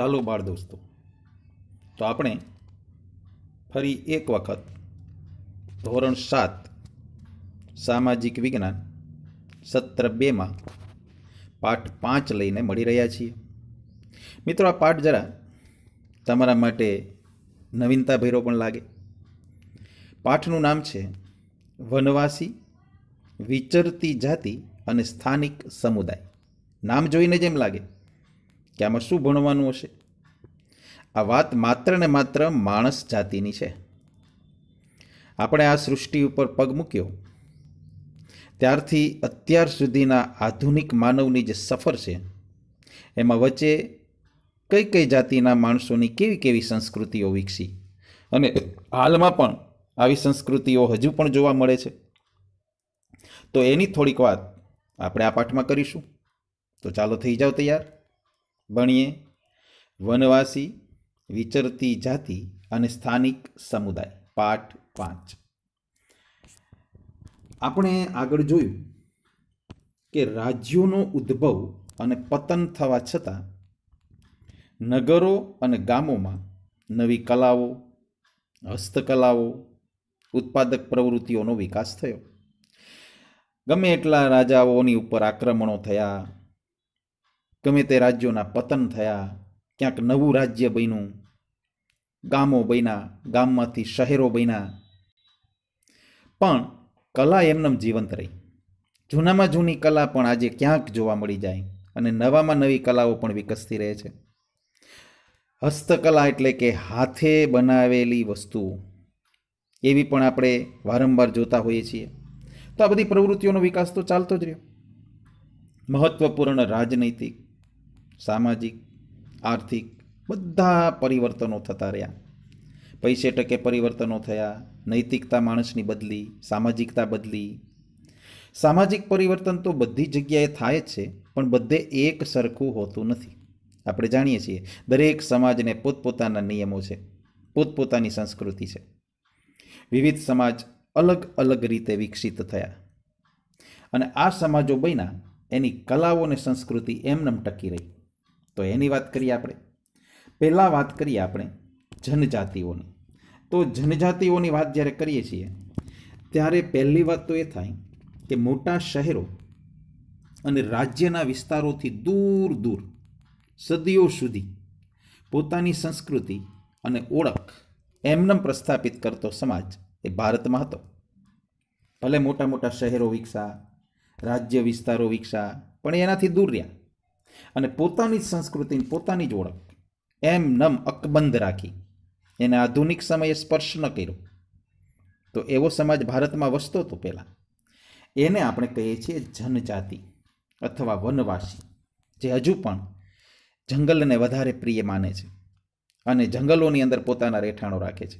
ચાલો બાળ દોસ્તો તો આપણે ફરી એક વખત ધોરણ સાત સામાજિક વિજ્ઞાન સત્ર બેમાં પાઠ પાંચ લઈને મળી રહ્યા છીએ મિત્રો આ પાઠ જરા તમારા માટે નવીનતા ભૈરો પણ લાગે પાઠનું નામ છે વનવાસી વિચરતી જાતિ અને સ્થાનિક સમુદાય નામ જોઈને જેમ લાગે કે આમાં શું ભણવાનું હશે આ વાત માત્ર ને માત્ર માણસ જાતિની છે આપણે આ સૃષ્ટિ ઉપર પગ મૂક્યો ત્યારથી અત્યાર સુધીના આધુનિક માનવની જે સફર છે એમાં વચ્ચે કઈ કઈ જાતિના માણસોની કેવી કેવી સંસ્કૃતિઓ વિકસી અને હાલમાં પણ આવી સંસ્કૃતિઓ હજુ પણ જોવા મળે છે તો એની થોડીક વાત આપણે આ પાઠમાં કરીશું તો ચાલો થઈ જાઓ તૈયાર ભણીએ વનવાસી વિચરતી જાતિ અને સ્થાનિક સમુદાય પાઠ પાંચ આપણે આગળ જોયું કે રાજ્યોનો ઉદ્ભવ અને પતન થવા છતાં નગરો અને ગામોમાં નવી કલાઓ હસ્તકલાઓ ઉત્પાદક પ્રવૃત્તિઓનો વિકાસ થયો ગમે એટલા રાજાઓની ઉપર આક્રમણો થયા ગમે તે રાજ્યોના પતન થયા ક્યાંક નવું રાજ્ય બન્યું ગામો બન્યા ગામમાંથી શહેરો બન્યા પણ કલા એમનેમ જીવંત રહી જૂનામાં જૂની કલા પણ આજે ક્યાંક જોવા મળી જાય અને નવામાં નવી કલાઓ પણ વિકસતી રહે છે હસ્તકલા એટલે કે હાથે બનાવેલી વસ્તુઓ એવી પણ આપણે વારંવાર જોતા હોઈએ છીએ તો આ બધી પ્રવૃત્તિઓનો વિકાસ તો ચાલતો જ રહ્યો મહત્ત્વપૂર્ણ રાજનૈતિક સામાજિક આર્થિક બધા પરિવર્તનો થતા રહ્યા પૈસે ટકે પરિવર્તનો થયા નૈતિકતા માણસની બદલી સામાજિકતા બદલી સામાજિક પરિવર્તન તો બધી જગ્યાએ થાય જ છે પણ બધે એક સરખું હોતું નથી આપણે જાણીએ છીએ દરેક સમાજને પોતપોતાના નિયમો છે પોતપોતાની સંસ્કૃતિ છે વિવિધ સમાજ અલગ અલગ રીતે વિકસિત થયા અને આ સમાજો બન્યા એની કલાઓ અને સંસ્કૃતિ એમનેમ ટકી રહી તો એની વાત કરીએ આપણે પહેલાં વાત કરીએ આપણે જનજાતિઓની તો જનજાતિઓની વાત જ્યારે કરીએ છીએ ત્યારે પહેલી વાત તો એ થાય કે મોટા શહેરો અને રાજ્યના વિસ્તારોથી દૂર દૂર સદીઓ સુધી પોતાની સંસ્કૃતિ અને ઓળખ એમનેમ પ્રસ્થાપિત કરતો સમાજ એ ભારતમાં હતો ભલે મોટા મોટા શહેરો વિકસા રાજ્ય વિસ્તારો વિકસા પણ એનાથી દૂર રહ્યા અને પોતાની જ સંસ્કૃતિની પોતાની જ ઓળખ એમ નમ અકબંધ રાખી એને આધુનિક સમયે સ્પર્શ ન કર્યો તો એવો સમાજ ભારતમાં વસતો હતો પહેલાં એને આપણે કહીએ છીએ જનજાતિ અથવા વનવાસી જે હજુ પણ જંગલને વધારે પ્રિય માને છે અને જંગલોની અંદર પોતાના રહેઠાણો રાખે છે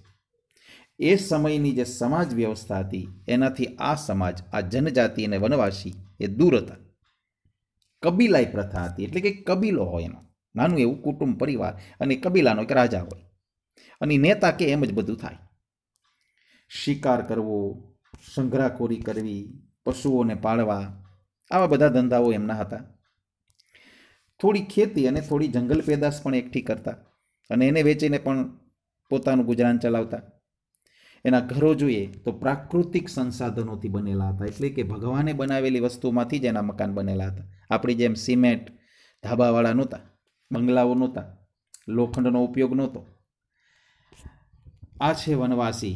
એ સમયની જે સમાજ વ્યવસ્થા હતી એનાથી આ સમાજ આ જનજાતિ અને વનવાસી એ દૂર હતા કબીલાઈ પ્રથા હતી એટલે કે કબીલો હોય એનો નાનું એવું કુટુંબ પરિવાર અને કબીલાનો એક રાજા હોય અને નેતા કે એમ જ બધું થાય શિકાર કરવો સંગ્રહખોરી કરવી પશુઓને પાળવા આવા બધા ધંધાઓ એમના હતા થોડી ખેતી અને થોડી જંગલ પેદાશ પણ એકઠી કરતા અને એને વેચીને પણ પોતાનું ગુજરાન ચલાવતા એના ઘરો જોઈએ તો પ્રાકૃતિક સંસાધનોથી બનેલા હતા એટલે કે ભગવાને બનાવેલી વસ્તુમાંથી જ એના મકાન બનેલા હતા આપણી જેમ સિમેન્ટ ધાબાવાળા નહોતા બંગલાઓ નહોતા લોખંડનો ઉપયોગ નહોતો આ છે વનવાસી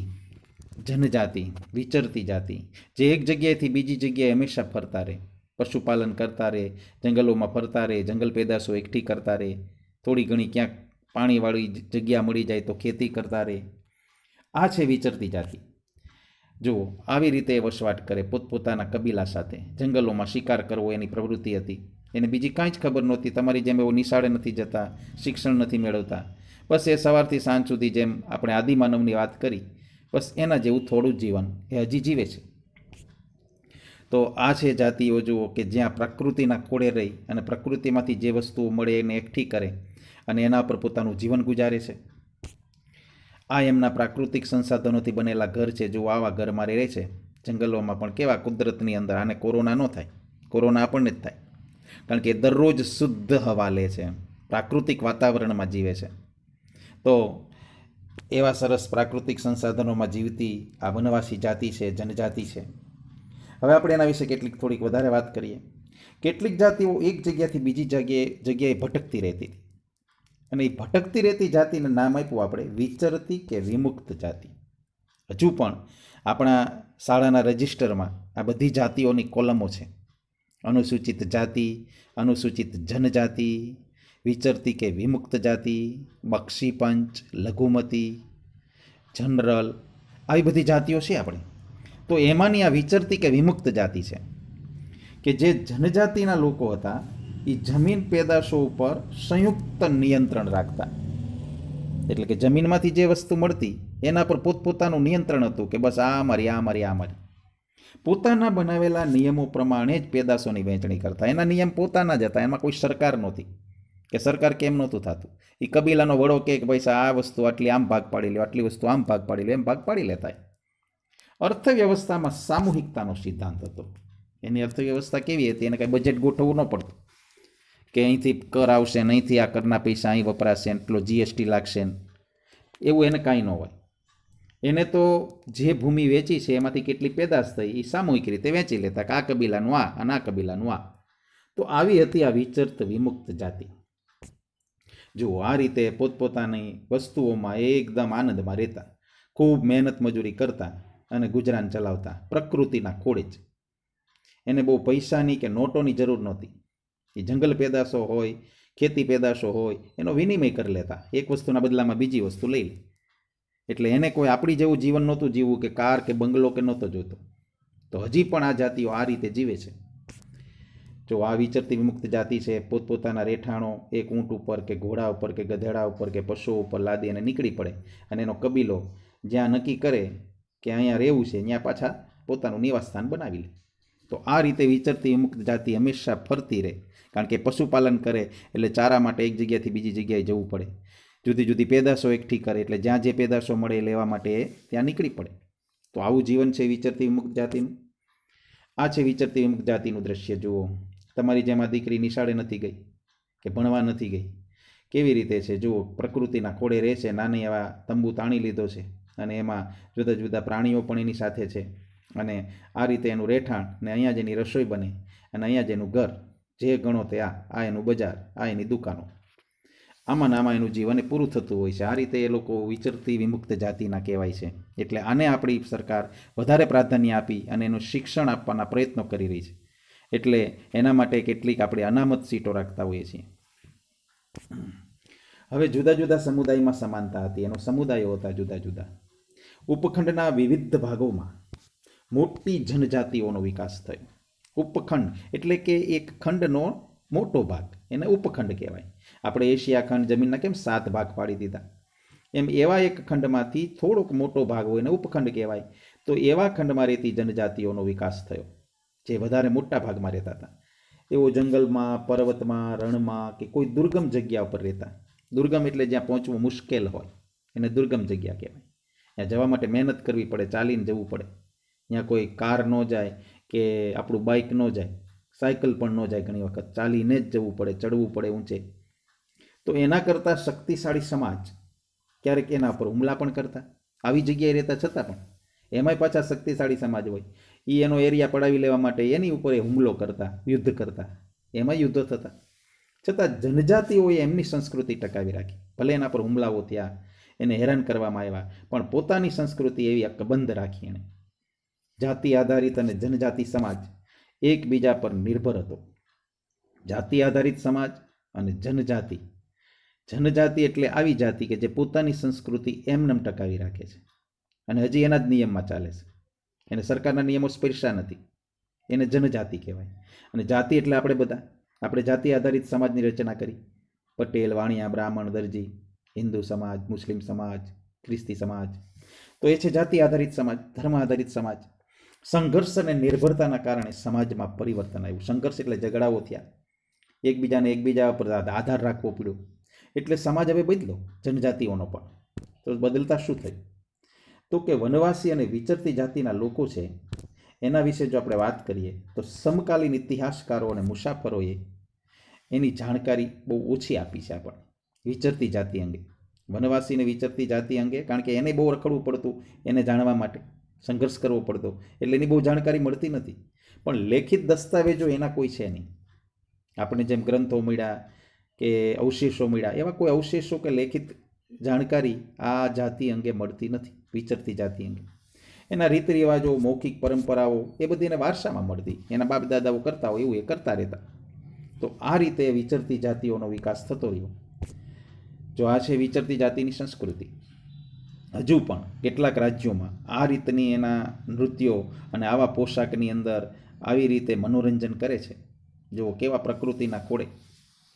જનજાતિ વિચરતી જાતિ જે એક જગ્યાએથી બીજી જગ્યાએ હંમેશા ફરતા રહે પશુપાલન કરતા રહે જંગલોમાં ફરતા રહે જંગલ પેદાશો એકઠી કરતા રહે થોડી ઘણી ક્યાંક પાણીવાળી જગ્યા મળી જાય તો ખેતી કરતા રહે આ છે વિચરતી જાતિ જુઓ આવી રીતે વસવાટ કરે પોતપોતાના કબીલા સાથે જંગલોમાં શિકાર કરવો એની પ્રવૃત્તિ હતી એને બીજી કાંઈ જ ખબર નહોતી તમારી જેમ એવો નિશાળે નથી જતા શિક્ષણ નથી મેળવતા બસ એ સવારથી સાંજ સુધી જેમ આપણે આદિમાનવની વાત કરી બસ એના જેવું થોડું જીવન એ હજી જીવે છે તો આ છે જાતિઓ જુઓ કે જ્યાં પ્રકૃતિના કોડે રહી અને પ્રકૃતિમાંથી જે વસ્તુઓ મળે એને એકઠી કરે અને એના પર પોતાનું જીવન ગુજારે છે આ એમના પ્રાકૃતિક સંસાધનોથી બનેલા ઘર છે જો આવા ઘરમાં રહે છે જંગલોમાં પણ કેવા કુદરતની અંદર આને કોરોના ન થાય કોરોના આપણને જ થાય કારણ કે દરરોજ શુદ્ધ હવા લે છે પ્રાકૃતિક વાતાવરણમાં જીવે છે તો એવા સરસ પ્રાકૃતિક સંસાધનોમાં જીવતી આ વનવાસી જાતિ છે જનજાતિ છે હવે આપણે એના વિશે કેટલીક થોડીક વધારે વાત કરીએ કેટલીક જાતિઓ એક જગ્યાથી બીજી જગ્યાએ જગ્યાએ ભટકતી રહેતી હતી અને એ ભટકતી રહેતી જાતિને નામ આપ્યું આપણે વિચરતી કે વિમુક્ત જાતિ હજુ પણ આપણા શાળાના રજિસ્ટરમાં આ બધી જાતિઓની કોલમો છે અનુસૂચિત જાતિ અનુસૂચિત જનજાતિ વિચરતી કે વિમુક્ત જાતિ બક્ષી પંચ લઘુમતી જનરલ આવી બધી જાતિઓ છે આપણે તો એમાંની આ વિચરતી કે વિમુક્ત જાતિ છે કે જે જનજાતિના લોકો હતા એ જમીન પેદાશો ઉપર સંયુક્ત નિયંત્રણ રાખતા એટલે કે જમીનમાંથી જે વસ્તુ મળતી એના પર પોતપોતાનું નિયંત્રણ હતું કે બસ આ મારી આ મારી આ મારી પોતાના બનાવેલા નિયમો પ્રમાણે જ પેદાશોની વહેંચણી કરતા એના નિયમ પોતાના જ હતા એમાં કોઈ સરકાર નહોતી કે સરકાર કેમ નહોતું થતું એ કબીલાનો વડો કે ભાઈ આ વસ્તુ આટલી આમ ભાગ પાડી લો આટલી વસ્તુ આમ ભાગ પાડી લો એમ ભાગ પાડી લેતા અર્થવ્યવસ્થામાં સામૂહિકતાનો સિદ્ધાંત હતો એની અર્થવ્યવસ્થા કેવી હતી એને કાંઈ બજેટ ગોઠવવું ન પડતું કે અહીંથી કર આવશે ને અહીંથી આ કરના પૈસા અહીં વપરાશે એટલો જીએસટી લાગશે ને એવું એને કાંઈ ન હોય એને તો જે ભૂમિ વેચી છે એમાંથી કેટલી પેદાશ થઈ એ સામૂહિક રીતે વેચી લેતા કે આ કબીલાનું આ અને આ કબીલાનું આ તો આવી હતી આ વિચરત વિમુક્ત જાતિ જો આ રીતે પોતપોતાની વસ્તુઓમાં એકદમ આનંદમાં રહેતા ખૂબ મહેનત મજૂરી કરતા અને ગુજરાન ચલાવતા પ્રકૃતિના ખોળે જ એને બહુ પૈસાની કે નોટોની જરૂર નહોતી એ જંગલ પેદાશો હોય ખેતી પેદાશો હોય એનો વિનિમય કરી લેતા એક વસ્તુના બદલામાં બીજી વસ્તુ લઈ લે એટલે એને કોઈ આપણી જેવું જીવન નહોતું જીવવું કે કાર કે બંગલો કે નહોતો જોતો તો હજી પણ આ જાતિઓ આ રીતે જીવે છે જો આ વિચરતી વિમુક્ત જાતિ છે પોતપોતાના રહેઠાણો એક ઊંટ ઉપર કે ઘોડા ઉપર કે ગધેડા ઉપર કે પશુઓ ઉપર લાદી અને નીકળી પડે અને એનો કબીલો જ્યાં નક્કી કરે કે અહીંયા રહેવું છે ત્યાં પાછા પોતાનું નિવાસસ્થાન બનાવી લે તો આ રીતે વિચરતી વિમુક્ત જાતિ હંમેશા ફરતી રહે કારણ કે પશુપાલન કરે એટલે ચારા માટે એક જગ્યાથી બીજી જગ્યાએ જવું પડે જુદી જુદી પેદાશો એકઠી કરે એટલે જ્યાં જે પેદાશો મળે લેવા માટે ત્યાં નીકળી પડે તો આવું જીવન છે વિચરતી વિમુક્ત જાતિનું આ છે વિચરતી વિમુક્ત જાતિનું દ્રશ્ય જુઓ તમારી જેમાં દીકરી નિશાળે નથી ગઈ કે ભણવા નથી ગઈ કેવી રીતે છે જુઓ પ્રકૃતિના ખોળે રહે છે નાની એવા તંબુ તાણી લીધો છે અને એમાં જુદા જુદા પ્રાણીઓ પણ એની સાથે છે અને આ રીતે એનું રહેઠાણ ને અહીંયા જ એની રસોઈ બને અને અહીંયા જ એનું ઘર જે ગણો તે આ એનું બજાર આ એની દુકાનો આમાં આમાં એનું જીવન પૂરું થતું હોય છે આ રીતે એ લોકો વિચરતી વિમુક્ત જાતિના કહેવાય છે એટલે આને આપણી સરકાર વધારે પ્રાધાન્ય આપી અને એનું શિક્ષણ આપવાના પ્રયત્નો કરી રહી છે એટલે એના માટે કેટલીક આપણે અનામત સીટો રાખતા હોઈએ છીએ હવે જુદા જુદા સમુદાયમાં સમાનતા હતી એનો સમુદાયો હતા જુદા જુદા ઉપખંડના વિવિધ ભાગોમાં મોટી જનજાતિઓનો વિકાસ થયો ઉપખંડ એટલે કે એક ખંડનો મોટો ભાગ એને ઉપખંડ કહેવાય આપણે એશિયા ખંડ જમીનના કેમ સાત ભાગ પાડી દીધા એમ એવા એક ખંડમાંથી થોડોક મોટો ભાગ હોય એને ઉપખંડ કહેવાય તો એવા ખંડમાં રહેતી જનજાતિઓનો વિકાસ થયો જે વધારે મોટા ભાગમાં રહેતા હતા એવો જંગલમાં પર્વતમાં રણમાં કે કોઈ દુર્ગમ જગ્યા ઉપર રહેતા દુર્ગમ એટલે જ્યાં પહોંચવું મુશ્કેલ હોય એને દુર્ગમ જગ્યા કહેવાય ત્યાં જવા માટે મહેનત કરવી પડે ચાલીને જવું પડે ત્યાં કોઈ કાર ન જાય કે આપણું બાઇક ન જાય સાયકલ પણ ન જાય ઘણી વખત ચાલીને જ જવું પડે ચડવું પડે ઊંચે તો એના કરતાં શક્તિશાળી સમાજ ક્યારેક એના પર હુમલા પણ કરતા આવી જગ્યાએ રહેતા છતાં પણ એમાંય પાછા શક્તિશાળી સમાજ હોય એ એનો એરિયા પડાવી લેવા માટે એની ઉપર એ હુમલો કરતા યુદ્ધ કરતા એમાં યુદ્ધો થતા છતાં જનજાતિઓએ એમની સંસ્કૃતિ ટકાવી રાખી ભલે એના પર હુમલાઓ થયા એને હેરાન કરવામાં આવ્યા પણ પોતાની સંસ્કૃતિ એવી અકબંધ રાખી એણે જાતિ આધારિત અને જનજાતિ સમાજ એકબીજા પર નિર્ભર હતો જાતિ આધારિત સમાજ અને જનજાતિ જનજાતિ એટલે આવી જાતિ કે જે પોતાની સંસ્કૃતિ એમનેમ ટકાવી રાખે છે અને હજી એના જ નિયમમાં ચાલે છે એને સરકારના નિયમો સ્પર્શા નથી એને જનજાતિ કહેવાય અને જાતિ એટલે આપણે બધા આપણે જાતિ આધારિત સમાજની રચના કરી પટેલ વાણિયા બ્રાહ્મણ દરજી હિન્દુ સમાજ મુસ્લિમ સમાજ ખ્રિસ્તી સમાજ તો એ છે જાતિ આધારિત સમાજ ધર્મ આધારિત સમાજ સંઘર્ષ અને નિર્ભરતાના કારણે સમાજમાં પરિવર્તન આવ્યું સંઘર્ષ એટલે ઝઘડાઓ થયા એકબીજાને એકબીજા પર આધાર રાખવો પડ્યો એટલે સમાજ હવે બદલો જનજાતિઓનો પણ તો બદલતા શું થયું તો કે વનવાસી અને વિચરતી જાતિના લોકો છે એના વિશે જો આપણે વાત કરીએ તો સમકાલીન ઇતિહાસકારો અને મુસાફરોએ એની જાણકારી બહુ ઓછી આપી છે આપણને વિચરતી જાતિ અંગે વનવાસીને વિચરતી જાતિ અંગે કારણ કે એને બહુ રખડવું પડતું એને જાણવા માટે સંઘર્ષ કરવો પડતો એટલે એની બહુ જાણકારી મળતી નથી પણ લેખિત દસ્તાવેજો એના કોઈ છે નહીં આપણે જેમ ગ્રંથો મળ્યા કે અવશેષો મળ્યા એવા કોઈ અવશેષો કે લેખિત જાણકારી આ જાતિ અંગે મળતી નથી વિચરતી જાતિ અંગે એના રીત રિવાજો મૌખિક પરંપરાઓ એ બધી એને વારસામાં મળતી એના બાપ દાદાઓ કરતા હોય એવું એ કરતા રહેતા તો આ રીતે વિચરતી જાતિઓનો વિકાસ થતો રહ્યો જો આ છે વિચરતી જાતિની સંસ્કૃતિ હજુ પણ કેટલાક રાજ્યોમાં આ રીતની એના નૃત્યો અને આવા પોશાકની અંદર આવી રીતે મનોરંજન કરે છે જુઓ કેવા પ્રકૃતિના ખોળે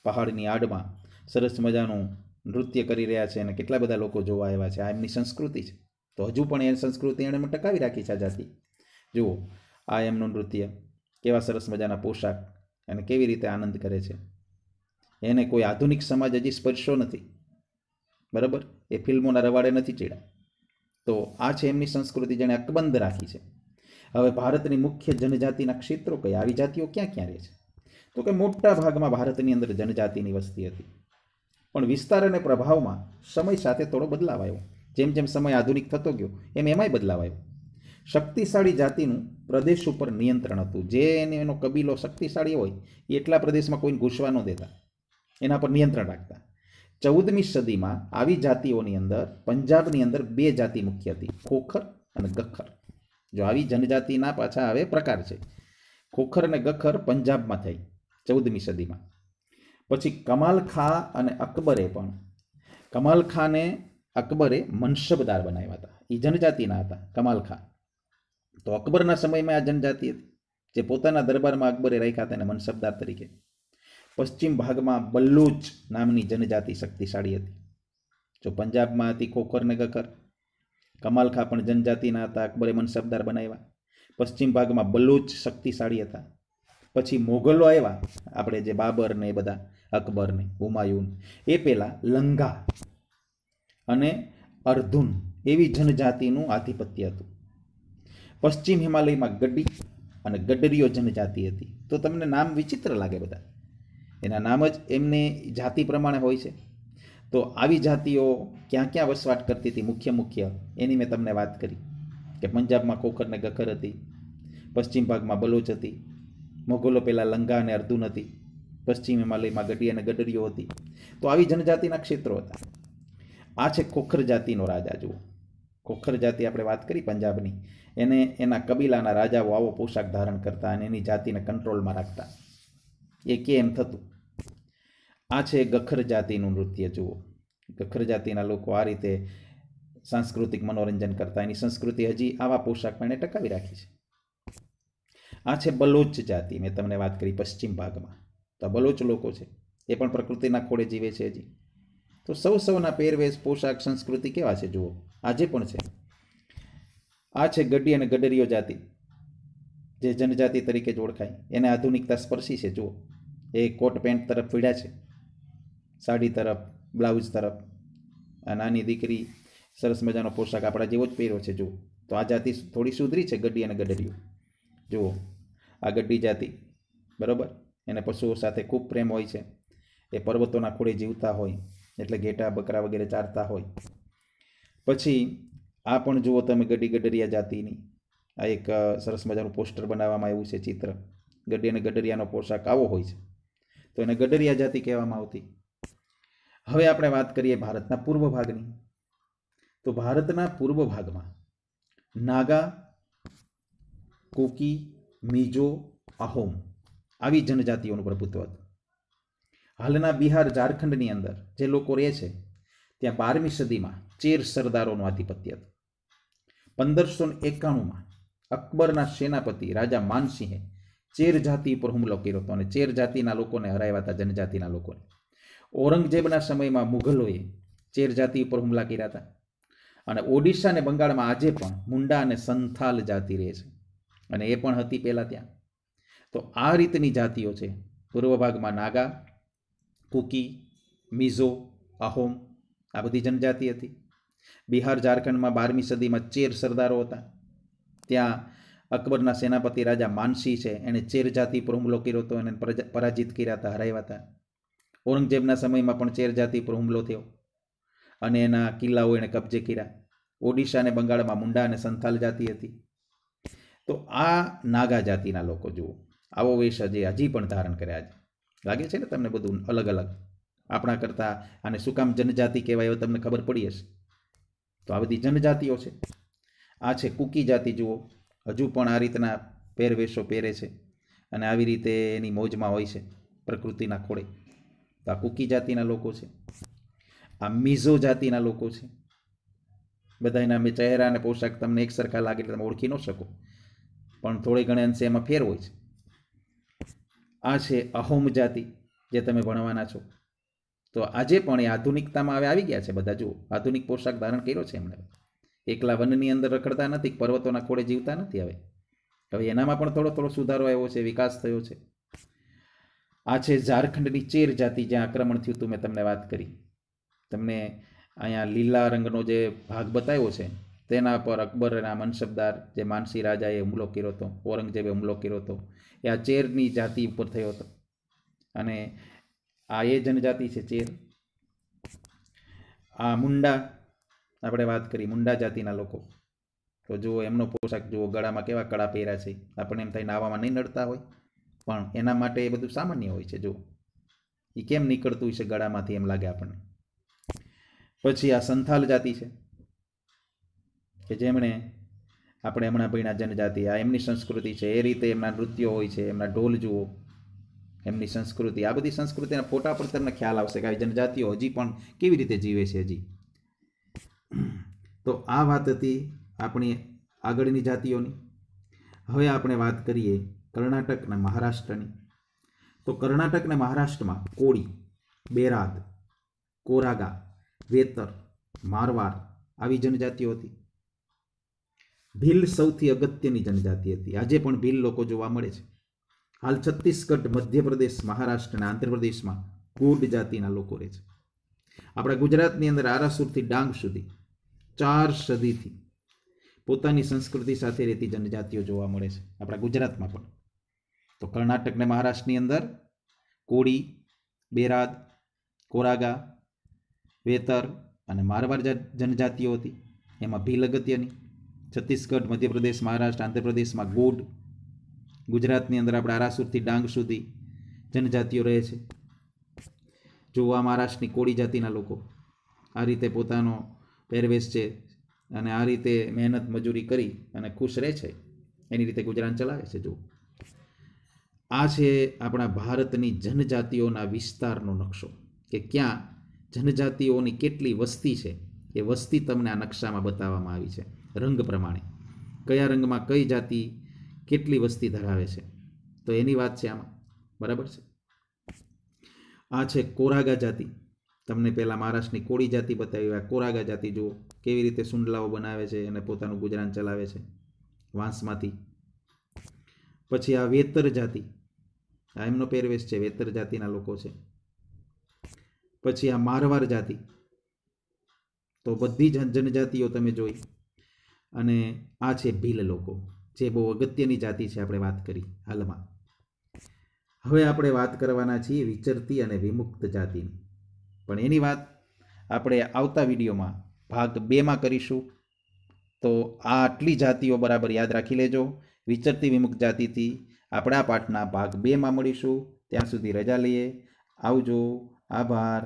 પહાડની આડમાં સરસ મજાનું નૃત્ય કરી રહ્યા છે અને કેટલા બધા લોકો જોવા આવ્યા છે આ એમની સંસ્કૃતિ છે તો હજુ પણ એ સંસ્કૃતિ એણે ટકાવી રાખી છે આ જુઓ આ એમનું નૃત્ય કેવા સરસ મજાના પોશાક અને કેવી રીતે આનંદ કરે છે એને કોઈ આધુનિક સમાજ હજી સ્પર્શો નથી બરાબર એ ફિલ્મોના રવાડે નથી ચીડા તો આ છે એમની સંસ્કૃતિ જેણે અકબંધ રાખી છે હવે ભારતની મુખ્ય જનજાતિના ક્ષેત્રો કયા આવી જાતિઓ ક્યાં ક્યાં રહે છે તો કે મોટા ભાગમાં ભારતની અંદર જનજાતિની વસ્તી હતી પણ વિસ્તાર અને પ્રભાવમાં સમય સાથે થોડો બદલાવ આવ્યો જેમ જેમ સમય આધુનિક થતો ગયો એમ એમાંય બદલાવ આવ્યો શક્તિશાળી જાતિનું પ્રદેશ ઉપર નિયંત્રણ હતું જે એને એનો કબીલો શક્તિશાળી હોય એટલા પ્રદેશમાં કોઈને ઘૂસવા ન દેતા એના પર નિયંત્રણ રાખતા ચૌદમી સદીમાં આવી જાતિઓની અંદર પંજાબની અંદર બે જાતિ મુખ્ય હતી ખોખર અને ગખર જો આવી જનજાતિના પાછા હવે પ્રકાર છે ખોખર અને ગખર પંજાબમાં થઈ ચૌદમી સદીમાં પછી કમાલ ખા અને અકબરે પણ કમાલ ખાને અકબરે મનસબદાર બનાવ્યા હતા એ જનજાતિના હતા કમાલ ખા તો અકબરના સમયમાં આ જનજાતિ હતી જે પોતાના દરબારમાં અકબરે રાખ્યા હતા એને મનસબદાર તરીકે પશ્ચિમ ભાગમાં બલ્લુચ નામની જનજાતિ શક્તિશાળી હતી જો પંજાબમાં હતી કોકર ને કકર કમાલ પણ જનજાતિના હતા અકબરે મનસબદાર બનાવ્યા પશ્ચિમ ભાગમાં બલુચ શક્તિશાળી હતા પછી મોગલો આવ્યા આપણે જે બાબર ને એ બધા અકબર ને હુમાયુન એ પહેલાં લંગા અને અર્ધુન એવી જનજાતિનું આધિપત્ય હતું પશ્ચિમ હિમાલયમાં ગડી અને ગડરીઓ જનજાતિ હતી તો તમને નામ વિચિત્ર લાગે બધા એના નામ જ એમને જાતિ પ્રમાણે હોય છે તો આવી જાતિઓ ક્યાં ક્યાં વસવાટ કરતી હતી મુખ્ય મુખ્ય એની મેં તમને વાત કરી કે પંજાબમાં કોકર ને ગખર હતી પશ્ચિમ ભાગમાં બલોચ હતી મોગલો પહેલાં લંગા અને અર્ધુન હતી પશ્ચિમ હિમાલયમાં ગઢી અને ગડરીઓ હતી તો આવી જનજાતિના ક્ષેત્રો હતા આ છે ખોખર જાતિનો રાજા જુઓ ખોખર જાતિ આપણે વાત કરી પંજાબની એને એના કબીલાના રાજાઓ આવો પોશાક ધારણ કરતા અને એની જાતિને કંટ્રોલમાં રાખતા એ કેમ થતું આ છે ગખર જાતિનું નૃત્ય જુઓ ગખર જાતિના લોકો આ રીતે સાંસ્કૃતિક મનોરંજન કરતા એની સંસ્કૃતિ હજી આવા પોશાક એણે ટકાવી રાખી છે આ છે બલોચ જાતિ મેં તમને વાત કરી પશ્ચિમ ભાગમાં તો બલોચ લોકો છે એ પણ પ્રકૃતિના ખોળે જીવે છે હજી તો સૌ સૌના પહેરવેશ પોશાક સંસ્કૃતિ કેવા છે જુઓ આજે પણ છે આ છે ગડી અને ગડરીઓ જાતિ જે જનજાતિ તરીકે જ ઓળખાય એને આધુનિકતા સ્પર્શી છે જુઓ એ કોટ પેન્ટ તરફ પીડા છે સાડી તરફ બ્લાઉઝ તરફ આ નાની દીકરી સરસ મજાનો પોશાક આપણા જેવો જ પહેર્યો છે જુઓ તો આ જાતિ થોડી સુધરી છે ગડ્ડી અને ગડડીઓ જુઓ આ ગડ્ડી જાતિ બરાબર એને પશુઓ સાથે ખૂબ પ્રેમ હોય છે એ પર્વતોના ખોળે જીવતા હોય એટલે ઘેટા બકરા વગેરે ચારતા હોય પછી આ પણ જુઓ તમે ગડી ગડરિયા જાતિની આ એક સરસ મજાનું પોસ્ટર બનાવવામાં આવ્યું છે ચિત્ર ગડી અને ગડરિયાનો પોશાક આવો હોય છે તો એને ગડરિયા જાતિ કહેવામાં આવતી હવે આપણે વાત કરીએ ભારતના પૂર્વ ભાગની તો ભારતના પૂર્વ ભાગમાં નાગા કુકી મિઝો આહોમ આવી જનજાતિઓનું પ્રભુત્વ હતું હાલના બિહાર ઝારખંડની અંદર જે લોકો રહે છે ત્યાં બારમી સદીમાં ચેર સરદારોનું આધિપત્ય હતું પંદરસો એકાણુંમાં અકબરના સેનાપતિ રાજા માનસિંહે ચેર જાતિ પર હુમલો કર્યો હતો અને ચેર જાતિના લોકોને હરાવ્યા હતા જનજાતિના લોકોને ઔરંગઝેબના સમયમાં મુઘલોએ ચેર જાતિ ઉપર હુમલા કર્યા હતા અને ઓડિશા અને બંગાળમાં આજે પણ મુંડા અને સંથાલ જાતિ રહે છે અને એ પણ હતી પહેલાં ત્યાં તો આ રીતની જાતિઓ છે પૂર્વ ભાગમાં નાગા કુકી મિઝો અહોમ આ બધી જનજાતિ હતી બિહાર ઝારખંડમાં બારમી સદીમાં ચેર સરદારો હતા ત્યાં અકબરના સેનાપતિ રાજા માનસી છે એણે ચેર જાતિ પર હુમલો કર્યો હતો એને પરાજિત કર્યા હતા હરાવ્યા હતા ઔરંગઝેબના સમયમાં પણ ચેર જાતિ પર હુમલો થયો અને એના કિલ્લાઓ એણે કબજે કર્યા ઓડિશા અને બંગાળમાં મુંડા અને સંથાલ જાતિ હતી તો આ નાગા જાતિના લોકો જુઓ આવો વેશ હજી હજી પણ ધારણ કર્યા છે લાગે છે ને તમને બધું અલગ અલગ આપણા કરતાં આને શું કામ જનજાતિ કહેવાય તમને ખબર પડી હશે તો આ બધી જનજાતિઓ છે આ છે કૂકી જાતિ જુઓ હજુ પણ આ રીતના પહેરવેશો પહેરે છે અને આવી રીતે એની મોજમાં હોય છે પ્રકૃતિના ખોળે તો આ કૂકી જાતિના લોકો છે આ મિઝો જાતિના લોકો છે બધા એના અમે ચહેરા અને પોશાક તમને એક સરખા લાગે એટલે તમે ઓળખી ન શકો પણ થોડે ઘણે અંશે એમાં ફેર હોય છે આ છે અહોમ જાતિ જે તમે ભણવાના છો તો આજે પણ એ આધુનિકતામાં હવે આવી ગયા છે બધા જુઓ આધુનિક પોશાક ધારણ કર્યો છે એમણે એકલા વનની અંદર રખડતા નથી પર્વતોના ખોળે જીવતા નથી હવે હવે એનામાં પણ થોડો થોડો સુધારો આવ્યો છે વિકાસ થયો છે આ છે ઝારખંડની ચેર જાતિ જ્યાં આક્રમણ થયું હતું મેં તમને વાત કરી તમને અહીંયા લીલા રંગનો જે ભાગ બતાવ્યો છે તેના પર અકબરના મનસબદાર જે માનસી રાજાએ હુમલો કર્યો હતો ઔરંગઝેબે હુમલો કર્યો હતો એ આ ચેરની જાતિ ઉપર થયો હતો અને આ એ જનજાતિ છે ચેર આ મુંડા આપણે વાત કરી મુંડા જાતિના લોકો તો જુઓ એમનો પોશાક જુઓ ગળામાં કેવા કળા પહેર્યા છે આપણને એમ થાય નાવામાં નહીં નડતા હોય પણ એના માટે એ બધું સામાન્ય હોય છે જુઓ એ કેમ નીકળતું છે ગળામાંથી એમ લાગે આપણને પછી આ સંથાલ જાતિ છે કે જેમણે આપણે હમણાં ભણ્યા જનજાતિ આ એમની સંસ્કૃતિ છે એ રીતે એમના નૃત્યો હોય છે એમના ઢોલ જુઓ એમની સંસ્કૃતિ આ બધી સંસ્કૃતિના ફોટા પર તમને ખ્યાલ આવશે કે આ જનજાતિઓ હજી પણ કેવી રીતે જીવે છે હજી તો આ વાત હતી આપણી આગળની જાતિઓની હવે આપણે વાત કરીએ કર્ણાટક અને મહારાષ્ટ્રની તો કર્ણાટક અને મહારાષ્ટ્રમાં કોળી બેરાદ કોરાગા વેતર મારવાડ આવી જનજાતિઓ હતી ભીલ સૌથી અગત્યની જનજાતિ હતી આજે પણ ભીલ લોકો જોવા મળે છે હાલ છત્તીસગઢ મધ્યપ્રદેશ મહારાષ્ટ્ર અને આંધ્રપ્રદેશમાં કોડ જાતિના લોકો રહે છે આપણા ગુજરાતની અંદર આરાસુરથી ડાંગ સુધી ચાર સદીથી પોતાની સંસ્કૃતિ સાથે રહેતી જનજાતિઓ જોવા મળે છે આપણા ગુજરાતમાં પણ તો કર્ણાટક ને મહારાષ્ટ્રની અંદર કોળી બેરાદ કોરાગા વેતર અને મારવાડ જનજાતિઓ હતી એમાં ભીલ અગત્યની છત્તીસગઢ મધ્યપ્રદેશ મહારાષ્ટ્ર આંધ્રપ્રદેશમાં ગોડ ગુજરાતની અંદર આપણે આરાસુરથી ડાંગ સુધી જનજાતિઓ રહે છે જોવા મહારાષ્ટ્રની કોળી જાતિના લોકો આ રીતે પોતાનો પહેરવેશ છે અને આ રીતે મહેનત મજૂરી કરી અને ખુશ રહે છે એની રીતે ગુજરાન ચલાવે છે જુઓ આ છે આપણા ભારતની જનજાતિઓના વિસ્તારનો નકશો કે ક્યાં જનજાતિઓની કેટલી વસ્તી છે એ વસ્તી તમને આ નકશામાં બતાવવામાં આવી છે રંગ પ્રમાણે કયા રંગમાં કઈ જાતિ કેટલી વસ્તી ધરાવે છે તો એની વાત છે આમાં બરાબર છે આ છે કોરાગા જાતિ તમને પહેલાં મહારાષ્ટ્રની કોળી જાતિ બતાવી આ કોરાગા જાતિ જુઓ કેવી રીતે સુંડલાઓ બનાવે છે અને પોતાનું ગુજરાન ચલાવે છે વાંસમાંથી પછી આ વેતર જાતિ આ એમનો પહેરવેશ છે વેતર જાતિના લોકો છે પછી આ મારવાર જાતિ તો બધી જ જનજાતિઓ તમે જોઈ અને આ છે ભીલ લોકો જે બહુ અગત્યની જાતિ છે આપણે વાત કરી હાલમાં હવે આપણે વાત કરવાના છીએ વિચરતી અને વિમુક્ત જાતિની પણ એની વાત આપણે આવતા વિડીયોમાં ભાગ બેમાં કરીશું તો આ આટલી જાતિઓ બરાબર યાદ રાખી લેજો વિચરતી વિમુખ જાતિથી આપણા પાઠના ભાગ બેમાં મળીશું ત્યાં સુધી રજા લઈએ આવજો આભાર